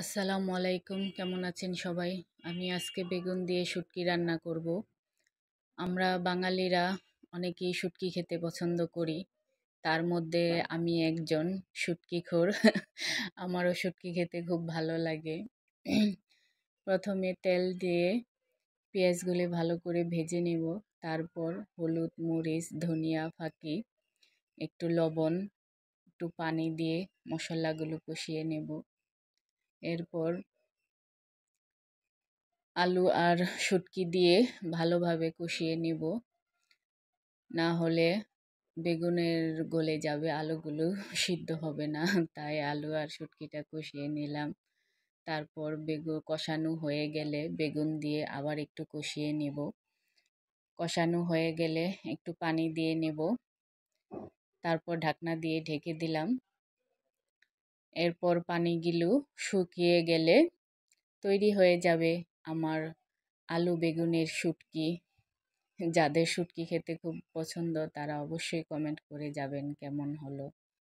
আসসালামু আলাইকুম কেমন আছেন সবাই আমি আজকে বেগুন দিয়ে শুটকি রান্না করব আমরা বাঙালিরা অনেকেই শুটকি খেতে পছন্দ করি তার মধ্যে আমি একজন শুটকি খোর আমারও শুটকি খেতে খুব ভালো লাগে প্রথমে তেল দিয়ে পেঁয়াজগুলি ভালো করে ভেজে নেব তারপর হলুদ মরিচ ধনিয়া ফাঁকি একটু লবণ একটু পানি দিয়ে মশলাগুলো কষিয়ে নেব এরপর আলু আর শুটকি দিয়ে ভালোভাবে কষিয়ে নিব না হলে বেগুনের গলে যাবে আলুগুলো সিদ্ধ হবে না তাই আলু আর শুটকিটা কষিয়ে নিলাম তারপর বেগুন কষানো হয়ে গেলে বেগুন দিয়ে আবার একটু কষিয়ে নিব কষানো হয়ে গেলে একটু পানি দিয়ে নেব তারপর ঢাকনা দিয়ে ঢেকে দিলাম এরপর পানিগুলো শুকিয়ে গেলে তৈরি হয়ে যাবে আমার আলু বেগুনের শুটকি যাদের শুটকি খেতে খুব পছন্দ তারা অবশ্যই কমেন্ট করে যাবেন কেমন হলো